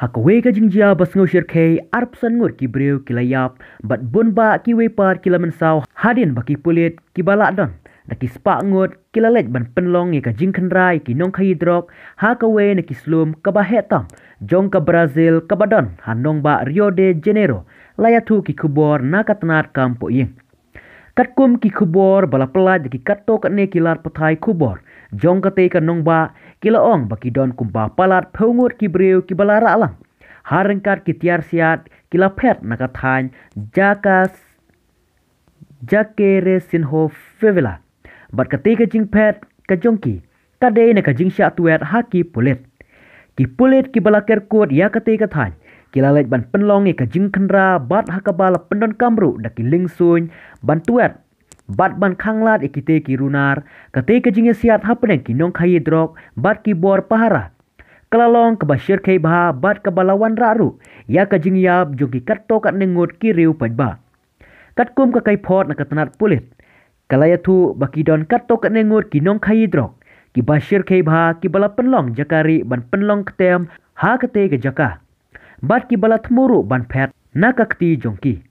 Hak we ka jing jia bas ngau shir kei arp san ngur ki brew ki layap bat bun ba ki we par ki laman sao hadin ba ki pulit ki balak don na ki spa ngut ki lalek ban penlong ngai ka jing khan rai ki nong kha yidrok ha na ki slum ka ba hetam jong ka brazil ka ba don ha nong ba rio de janeiro layatu ki kubor na ka tanat kampo ying kat kum ki kubor bala pelaj ki kat ne ki lar pathai kubor jong kate ka nong ba kila ong baki don kumba palat pheungut ki breu ki balara lang harangkar ki tiar siat kila phet na ka thain jakas jakere sinho fevela bat kate ka jing pet ka jong ki ka de na ka jing sha tuet ha ki pulet ki pulet ki balaker kuat ya kate ka thain kila lej ban penlong e ka jing khandra bat ha ka bal pendon kamru da ki lingsuin ban tuet bat ban khanglat ikite e ki runar kate ke jinge siat hapne ki nong khaye drok bat ki bor pahara kelalong ke basir ke bah bat ke balawan raru ya ke jing yap jogi katto kat nengut ki riu padba katkum ke kai phot na katnat pulit kalaya tu baki don katto kat nengut ki nong khaye drok ki basir ke bah ki bala penlong jakari ban penlong ketem ha kate ke jaka bat ki bala tmuru ban phet na kakti jongki. ki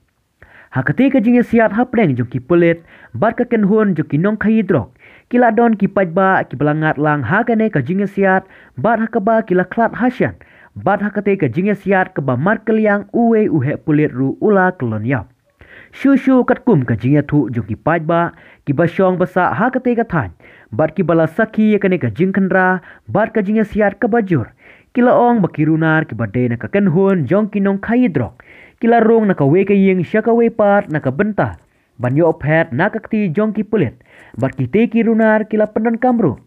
หากที่กจิงเสียดฮับแรงจงกีเปลิดบัดกะกันหุนจงกีน้องขยิดรอกกีลาดอนกีปัจบากีบลังงัดลางหากันเนกจิงเสียดบัดฮักบากีลาคลาดฮัชันบัดฮักที่กจิงเสียดกบมาร์เกลียงอุเออุเหเปลิดรูอุลาคลอนยับชูชูกัดกุมกจิงเถูจงกีปัจบากีบชองบสะฮักที่กทานบัดกีบลาสักีกันเนกจิงคันราบัดกจิงเสียดกบจุร Kilaong bakirunar kibadena kakenhun jongkinong kayidrok kilarung naka weka yeng shaka wepat naka benta. Banyo pet naka kti jongki pulit. Bat ki teki runar kila penan kamru.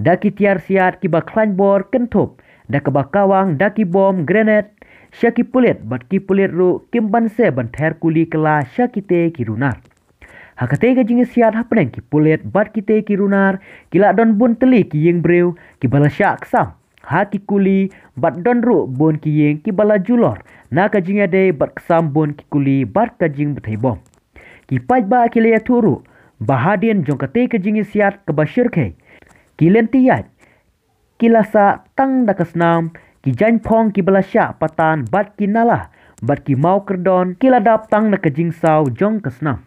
Daki tiar siat ki ba klanbor kentup. Daka ba kawang daki bom granat. Shaki pulit bat ki pulit ru kimban se ban ther kuli kela shaki teki runar. Hakate ga jingi siat hapeneng ki pulit bat ki teki runar. Kila don bun teli ki yeng brew ki bala syak sam. Haki kuli bat donru bon ki yeng ki bala julor. Na kajing ade bat kesam bon ki kuli bat kajing betai bom. Ki paj ba akile ya turu. bahadian jong kate kajing isiat ke basyir ke. Ki lentiyat. Ki lasa tang da kesnam. Ki jan pong ki bala syak patan bat ki nalah. Bat ki mau kerdon ki ladap tang na kajing saw jong kesnam.